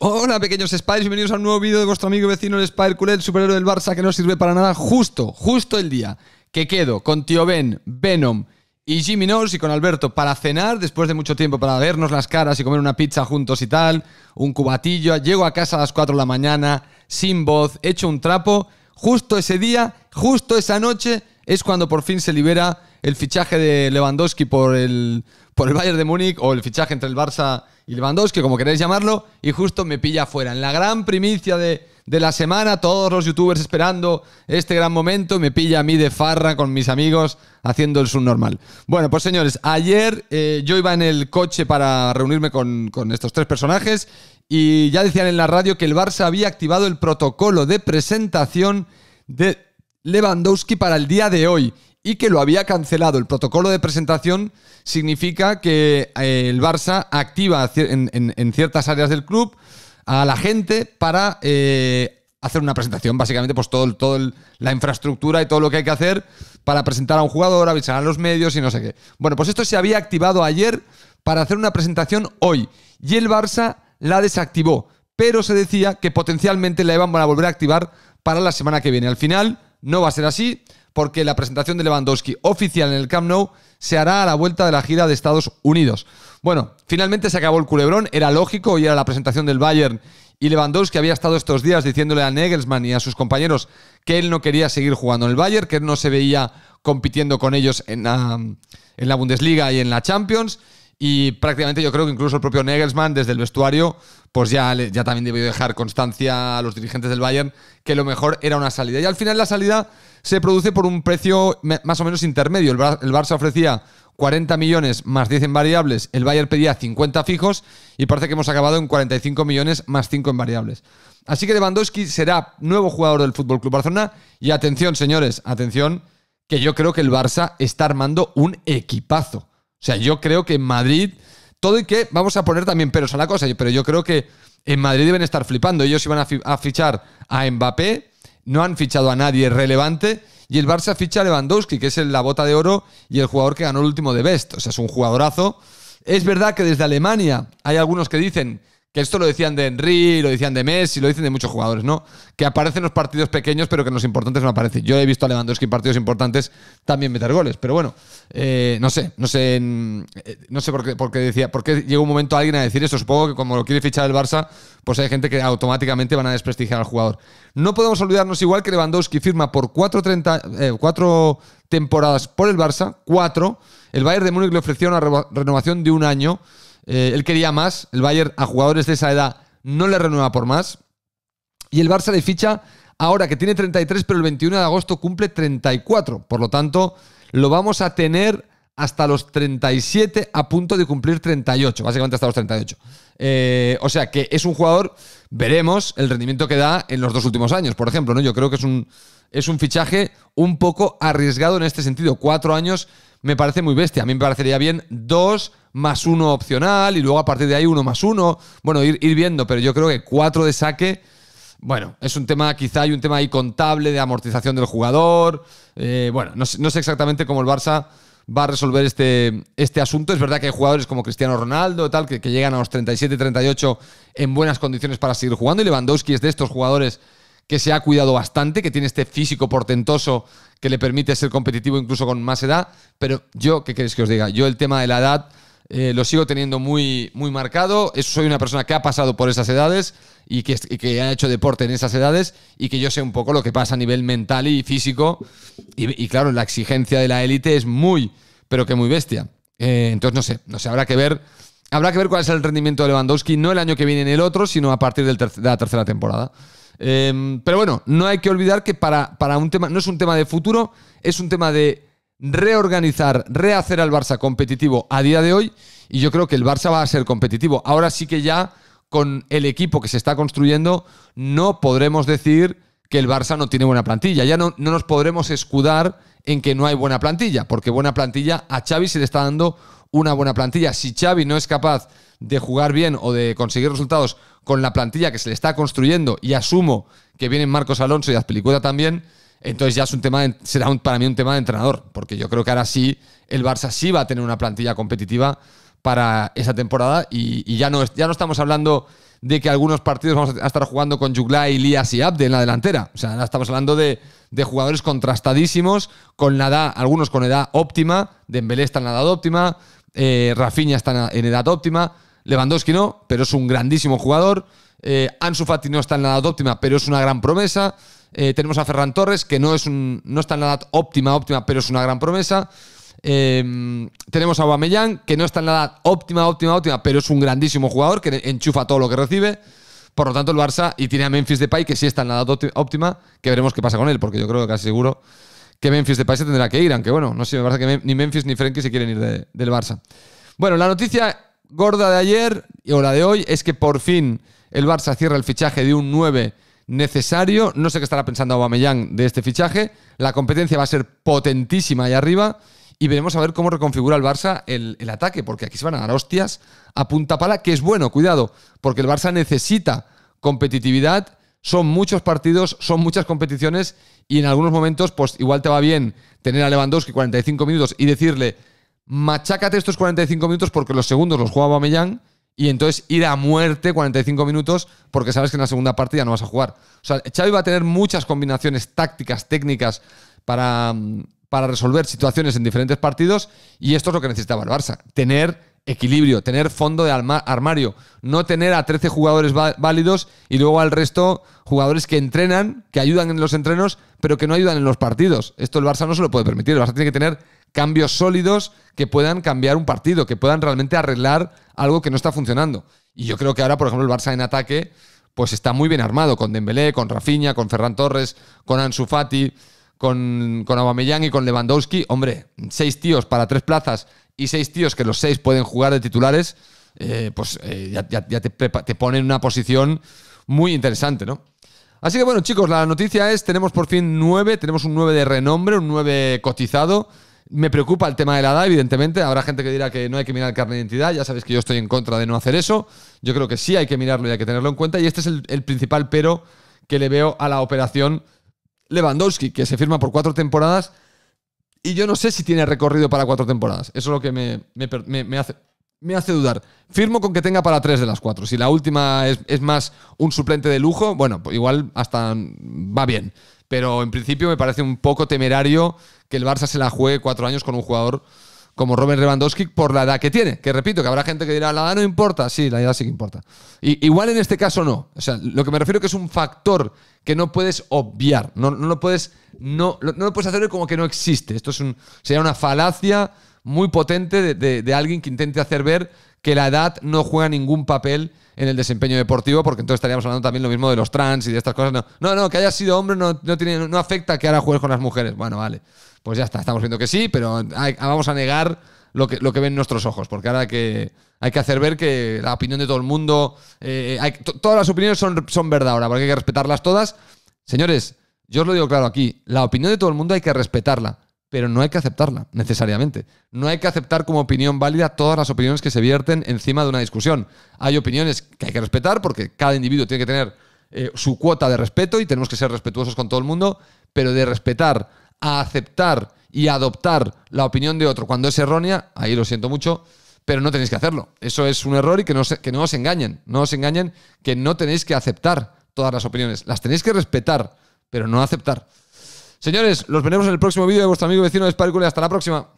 Hola pequeños Spiders! bienvenidos a un nuevo vídeo de vuestro amigo vecino el Spider Culé, el superhéroe del Barça que no sirve para nada justo, justo el día que quedo con Tío Ben, Venom y Jimmy Knowles y con Alberto para cenar después de mucho tiempo para vernos las caras y comer una pizza juntos y tal, un cubatillo, llego a casa a las 4 de la mañana sin voz, hecho un trapo, justo ese día, justo esa noche es cuando por fin se libera el fichaje de Lewandowski por el, por el Bayern de Múnich o el fichaje entre el Barça y Lewandowski, como queréis llamarlo, y justo me pilla afuera. En la gran primicia de, la semana, todos los youtubers esperando este gran momento, me pilla a mí de farra con mis amigos haciendo el subnormal. Bueno, pues señores, ayer eh, yo iba en el coche para reunirme con, con estos tres personajes y ya decían en la radio que el Barça había activado el protocolo de presentación de Lewandowski para el día de hoy y que lo había cancelado. El protocolo de presentación significa que eh, el Barça activa en, ciertas áreas del club a la gente para eh, hacer una presentación, básicamente, pues todo, todo la infraestructura y todo lo que hay que hacer para presentar a un jugador, avisar a los medios y no sé qué. Bueno, pues esto se había activado ayer para hacer una presentación hoy y el Barça la desactivó, pero se decía que potencialmente la iban a volver a activar para la semana que viene. Al final no va a ser así, porque la presentación de Lewandowski oficial en el Camp Nou se hará a la vuelta de la gira de Estados Unidos. Bueno, finalmente se acabó el culebrón, era lógico y era la presentación del Bayern y Lewandowski había estado estos días diciéndole a Nagelsmann y a sus compañeros que él no quería seguir jugando en el Bayern, que él no se veía compitiendo con ellos en en la Bundesliga y en la Champions y prácticamente yo creo que incluso el propio Nagelsmann, desde el vestuario, pues ya, ya también debió dejar constancia a los dirigentes del Bayern que lo mejor era una salida. Y al final la salida se produce por un precio más o menos intermedio. El, Barça ofrecía 40 millones más 10 en variables, el Bayern pedía 50 fijos y parece que hemos acabado en 45 millones más 5 en variables. Así que Lewandowski será nuevo jugador del FC Club Barcelona y atención, señores, atención, que yo creo que el Barça está armando un equipazo. O sea, yo creo que en Madrid, todo y que vamos a poner también peros a la cosa, pero yo creo que en Madrid deben estar flipando. Ellos iban a fichar a Mbappé, no han fichado a nadie relevante. Y el Barça ficha a Lewandowski, que es la bota de oro y el jugador que ganó el último de Best. O sea, es un jugadorazo. Es verdad que desde Alemania hay algunos que dicen esto lo decían de Henry, lo decían de Messi, lo dicen de muchos jugadores, ¿no? Que aparecen los partidos pequeños, pero que en los importantes no aparecen. Yo he visto a Lewandowski en partidos importantes también meter goles, pero bueno, eh, no sé, no sé, eh, no sé por qué, por qué decía, por qué llegó un momento alguien a decir eso. Supongo que como lo quiere fichar el Barça, pues hay gente que automáticamente van a desprestigiar al jugador. No podemos olvidarnos igual que Lewandowski firma por cuatro eh, temporadas por el Barça, cuatro, El Bayern de Múnich le ofreció una renovación de un año eh, él quería más. El Bayern a jugadores de esa edad no le renueva por más. Y el Barça le ficha ahora que tiene 33, pero el 21 de agosto cumple 34. Por lo tanto, lo vamos a tener hasta los 37 a punto de cumplir 38, básicamente hasta los 38. Eh, o sea que es un jugador, veremos el rendimiento que da en los dos últimos años, por ejemplo, ¿no? Yo creo que es un, es un fichaje un poco arriesgado en este sentido. Cuatro años me parece muy bestia, a mí me parecería bien dos más uno opcional y luego a partir de ahí uno más uno. Bueno, ir, viendo, pero yo creo que cuatro de saque, bueno, es un tema, quizá hay un tema ahí contable de amortización del jugador. Eh, bueno, no, sé exactamente cómo el Barça va a resolver este, este asunto. Es verdad que hay jugadores como Cristiano Ronaldo, tal, que, que llegan a los 37, 38 en buenas condiciones para seguir jugando. Y Lewandowski es de estos jugadores que se ha cuidado bastante, que tiene este físico portentoso que le permite ser competitivo incluso con más edad. Pero yo, ¿qué queréis que os diga? Yo el tema de la edad eh, lo sigo teniendo muy, muy marcado. Soy una persona que ha pasado por esas edades y que, ha hecho deporte en esas edades y que yo sé un poco lo que pasa a nivel mental y físico. Y, claro, la exigencia de la élite es muy, pero que muy bestia. Eh, entonces, no sé, no sé, habrá que ver. Habrá que ver cuál es el rendimiento de Lewandowski, no el año que viene en el otro, sino a partir de la tercera temporada. Eh, pero bueno, no hay que olvidar que para, para un tema, no es un tema de futuro, es un tema de reorganizar, rehacer al Barça competitivo a día de hoy y yo creo que el Barça va a ser competitivo. Ahora sí que ya con el equipo que se está construyendo no podremos decir que el Barça no tiene buena plantilla. Ya no, nos podremos escudar en que no hay buena plantilla, porque buena plantilla a Xavi se le está dando una buena plantilla. Si Xavi no es capaz de jugar bien o de conseguir resultados con la plantilla que se le está construyendo, y asumo que vienen Marcos Alonso y Azpilicueta también, entonces ya es un tema será para mí un tema de entrenador, porque yo creo que ahora sí el Barça sí va a tener una plantilla competitiva para esa temporada y, ya, no, ya no estamos hablando de que algunos partidos vamos a estar jugando con Jugla, Lías y Abde en la delantera. O sea, estamos hablando de, jugadores contrastadísimos, con la edad, algunos con edad óptima, Dembélé está en la edad óptima, eh, Rafinha está en edad óptima, Lewandowski no, pero es un grandísimo jugador, eh, Ansu Fati no está en la edad óptima, pero es una gran promesa. Eh, tenemos a Ferran Torres, que no, es un, no está en la edad óptima, óptima, pero es una gran promesa. Eh, tenemos a Aubameyang, que no está en la edad óptima, óptima, óptima, pero es un grandísimo jugador que enchufa todo lo que recibe. Por lo tanto, el Barça y tiene a Memphis Depay, que sí está en la edad óptima, que veremos qué pasa con él, porque yo creo que casi seguro que Memphis Depay se tendrá que ir, aunque bueno, no sé, me parece que ni Memphis ni Frenkie se quieren ir del Barça. Bueno, la noticia gorda de ayer o la de hoy es que por fin el Barça cierra el fichaje de un 9 necesario. No sé qué estará pensando Aubameyang de este fichaje. La competencia va a ser potentísima ahí arriba y veremos a ver cómo reconfigura el Barça el, ataque, porque aquí se van a dar hostias a punta que es bueno, cuidado, porque el Barça necesita competitividad, son muchos partidos, son muchas competiciones y en algunos momentos pues igual te va bien tener a Lewandowski 45 minutos y decirle machácate estos 45 minutos porque los segundos los juega Aubameyang y entonces ir a muerte 45 minutos porque sabes que en la segunda parte ya no vas a jugar. O sea, Xavi va a tener muchas combinaciones tácticas, técnicas para, mm, para resolver situaciones en diferentes partidos y esto es lo que necesitaba el Barça, tener equilibrio, tener fondo de armario, no tener a 13 jugadores válidos y luego al resto jugadores que entrenan, que ayudan en los entrenos, pero que no ayudan en los partidos. Esto el Barça no se lo puede permitir, el Barça tiene que tener cambios sólidos que puedan cambiar un partido, que puedan realmente arreglar algo que no está funcionando. Y yo creo que ahora, por ejemplo, el Barça en ataque, pues está muy bien armado con Dembélé, con Rafinha, con Ferran Torres, con Ansu Fati, con, con Aubameyang y con Lewandowski. Hombre, seis tíos para tres plazas y seis tíos que los seis pueden jugar de titulares, eh, pues eh, ya, te, te en una posición muy interesante, ¿no? Así que bueno, chicos, la noticia es, tenemos por fin nueve, tenemos un nueve de renombre, un nueve cotizado. Me preocupa el tema de la edad, evidentemente. Habrá gente que dirá que no hay que mirar carne de identidad. Ya sabéis que yo estoy en contra de no hacer eso. Yo creo que sí hay que mirarlo y hay que tenerlo en cuenta. Y este es el, principal pero que le veo a la operación Lewandowski, que se firma por cuatro temporadas. Y yo no sé si tiene recorrido para cuatro temporadas. Eso es lo que me, hace, me hace dudar. Firmo con que tenga para tres de las cuatro. Si la última es, es, más un suplente de lujo, bueno, pues igual hasta va bien. Pero en principio me parece un poco temerario que el Barça se la juegue cuatro años con un jugador como Robert Lewandowski por la edad que tiene. Que repito, que habrá gente que dirá, la edad no importa. Sí, la edad sí que importa. Y, igual en este caso no. O sea, lo que me refiero que es un factor que no puedes obviar. No, lo puedes. No, no puedes hacer como que no existe. Esto es un, sería una falacia muy potente de alguien que intente hacer ver que la edad no juega ningún papel en el desempeño deportivo, porque entonces estaríamos hablando también lo mismo de los trans y de estas cosas. No, no, no que haya sido hombre no, no, tiene, no afecta que ahora juegues con las mujeres. Bueno, vale, pues ya está, estamos viendo que sí, pero vamos a negar lo que, lo que ven nuestros ojos, porque ahora que hay que hacer ver que la opinión de todo el mundo, eh, todas las opiniones son, son verdad ahora, porque hay que respetarlas todas. Señores, yo os lo digo claro aquí, la opinión de todo el mundo hay que respetarla pero no hay que aceptarla necesariamente. No hay que aceptar como opinión válida todas las opiniones que se vierten encima de una discusión. Hay opiniones que hay que respetar porque cada individuo tiene que tener eh, su cuota de respeto y tenemos que ser respetuosos con todo el mundo, pero de respetar a aceptar y adoptar la opinión de otro cuando es errónea, ahí lo siento mucho, pero no tenéis que hacerlo. Eso es un error y que no, que no os engañen, no os engañen que no tenéis que aceptar todas las opiniones. Las tenéis que respetar, pero no aceptar. Señores, los veremos en el próximo vídeo de vuestro amigo vecino de Sparkle. Hasta la próxima.